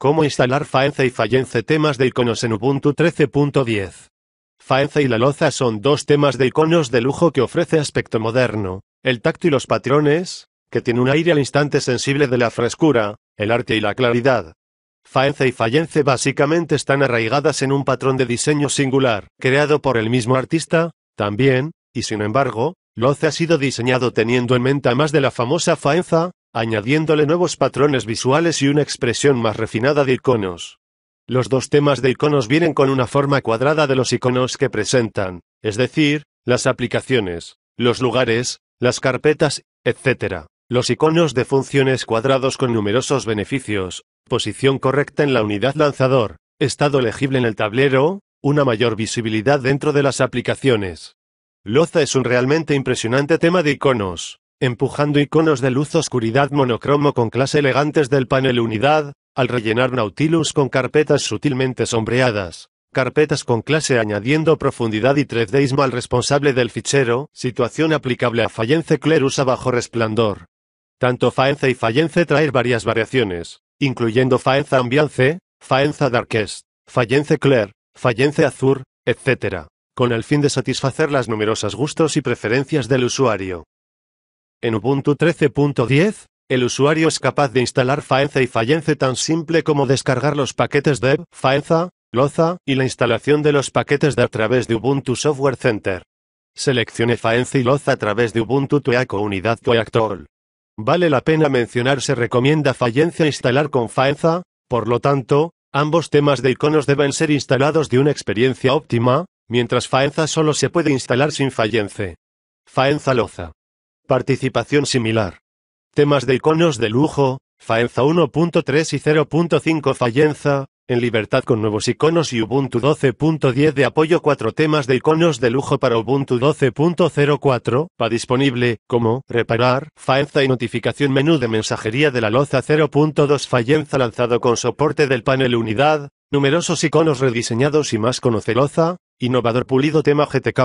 Cómo instalar faenza y Fallence temas de iconos en Ubuntu 13.10. Faenza y la loza son dos temas de iconos de lujo que ofrece aspecto moderno, el tacto y los patrones, que tiene un aire al instante sensible de la frescura, el arte y la claridad. Faenza y Fallence básicamente están arraigadas en un patrón de diseño singular, creado por el mismo artista, también, y sin embargo, Loza ha sido diseñado teniendo en mente más de la famosa Faenza, añadiéndole nuevos patrones visuales y una expresión más refinada de iconos. Los dos temas de iconos vienen con una forma cuadrada de los iconos que presentan, es decir, las aplicaciones, los lugares, las carpetas, etc. Los iconos de funciones cuadrados con numerosos beneficios, posición correcta en la unidad lanzador, estado legible en el tablero, una mayor visibilidad dentro de las aplicaciones. Loza es un realmente impresionante tema de iconos empujando iconos de luz oscuridad monocromo con clase elegantes del panel unidad, al rellenar Nautilus con carpetas sutilmente sombreadas, carpetas con clase añadiendo profundidad y 3 al responsable del fichero, situación aplicable a Fallence Clerus bajo resplandor. Tanto Faenza y Fallence traer varias variaciones, incluyendo Faenza Ambiance, Faenza Darkest, Fallence Claire, Fallence Azur, etc., con el fin de satisfacer las numerosas gustos y preferencias del usuario. En Ubuntu 13.10, el usuario es capaz de instalar Faenza y Fallence tan simple como descargar los paquetes de Faenza, Loza, y la instalación de los paquetes de a través de Ubuntu Software Center. Seleccione Faenza y Loza a través de Ubuntu o Unidad Tool. Vale la pena mencionar se recomienda Fallencia instalar con Faenza, por lo tanto, ambos temas de iconos deben ser instalados de una experiencia óptima, mientras Faenza solo se puede instalar sin Fallence. Faenza Loza. Participación similar. Temas de iconos de lujo, Faenza 1.3 y 0.5 Fallenza, en libertad con nuevos iconos y Ubuntu 12.10 de apoyo 4 temas de iconos de lujo para Ubuntu 12.04, para disponible, como, reparar, Faenza y notificación menú de mensajería de la loza 0.2 Fallenza lanzado con soporte del panel unidad, numerosos iconos rediseñados y más conoce loza, innovador pulido tema GTK